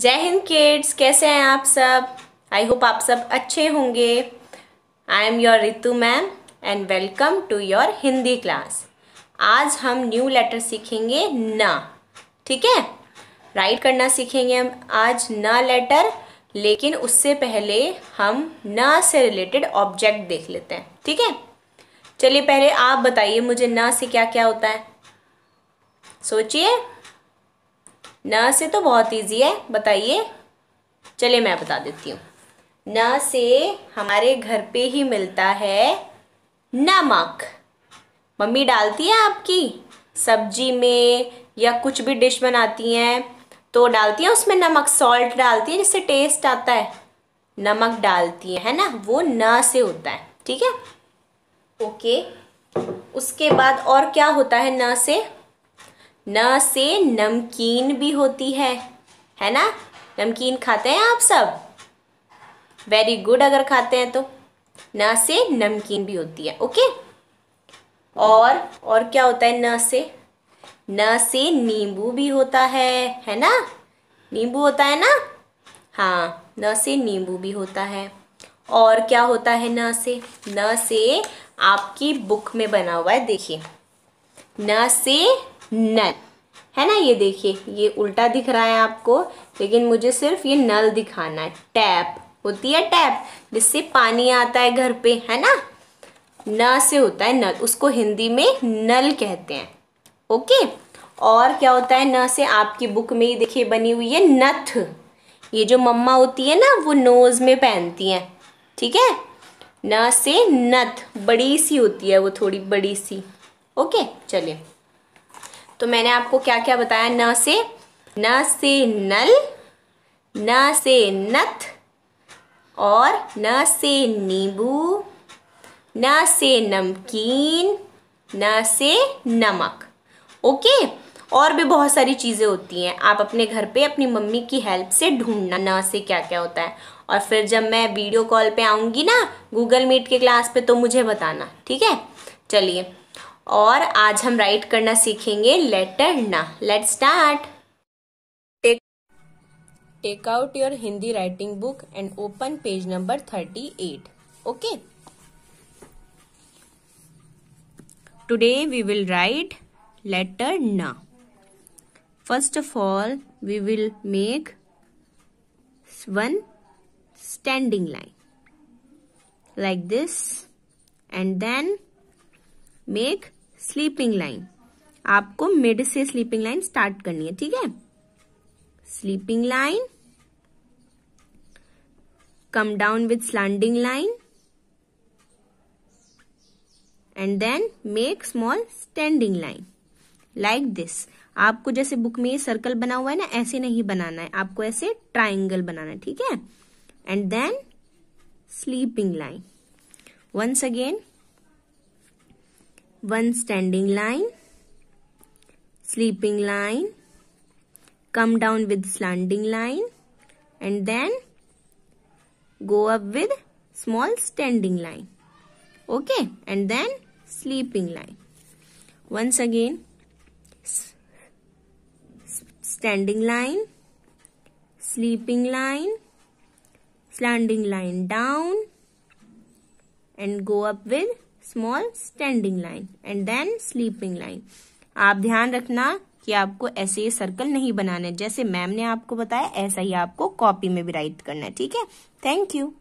जय हिंद किड्स कैसे हैं आप सब आई होप आप सब अच्छे होंगे I am your Ritu ma'am and welcome to your Hindi class आज हम न्यू लेटर सीखेंगे न ठीक है राइट करना सीखेंगे हम आज न लेटर लेकिन उससे पहले हम न से रिलेटेड ऑब्जेक्ट देख लेते हैं ठीक है चलिए पहले आप बताइए मुझे न से क्या क्या होता है सोचिए न से तो बहुत ईजी है बताइए चलिए मैं बता देती हूँ न से हमारे घर पे ही मिलता है नमक मम्मी डालती है आपकी सब्जी में या कुछ भी डिश बनाती हैं तो डालती हैं उसमें नमक सॉल्ट डालती है जिससे टेस्ट आता है नमक डालती है, है ना वो न से होता है ठीक है ओके उसके बाद और क्या होता है न से न से नमकीन भी होती है है ना नमकीन खाते हैं आप सब वेरी गुड अगर खाते हैं तो न से नमकीन भी होती है ओके और और क्या होता है न से न से नींबू भी होता है है ना नींबू होता है ना हाँ न से नींबू भी होता है और क्या होता है न से न से आपकी बुक में बना हुआ है देखिए न से नल है ना ये देखिए ये उल्टा दिख रहा है आपको लेकिन मुझे सिर्फ ये नल दिखाना है टैप होती है टैप जिससे पानी आता है घर पे है ना न से होता है नल उसको हिंदी में नल कहते हैं ओके और क्या होता है न से आपकी बुक में ही देखिए बनी हुई है नथ ये जो मम्मा होती है ना वो नोज़ में पहनती हैं ठीक है न से नथ बड़ी सी होती है वो थोड़ी बड़ी सी ओके चलिए तो मैंने आपको क्या क्या बताया न से न से नल न से नथ और न से नींबू न से नमकीन न से नमक ओके और भी बहुत सारी चीज़ें होती हैं आप अपने घर पे अपनी मम्मी की हेल्प से ढूंढना न से क्या क्या होता है और फिर जब मैं वीडियो कॉल पे आऊँगी ना गूगल मीट के क्लास पे तो मुझे बताना ठीक है चलिए और आज हम राइट करना सीखेंगे लेटर ना let start take take out your Hindi writing book and open page number thirty eight okay today we will write letter न first of all we will make one standing line like this and then make sleeping line आपको mid से sleeping line start करनी है ठीक है sleeping line come down with slanting line and then make small standing line like this आपको जैसे book में ये सर्कल बना हुआ है ना ऐसे नहीं बनाना है आपको ऐसे ट्राइंगल बनाना है ठीक है and then sleeping line once again one standing line, sleeping line, come down with slanting line and then go up with small standing line. Okay and then sleeping line. Once again standing line, sleeping line, slanting line down and go up with small standing line and then sleeping line आप ध्यान रखना कि आपको ऐसे ये circle नहीं बनाने जैसे मैम ने आपको बताया ऐसा ही आपको कॉपी में भी राइट करना है ठीक है थैंक यू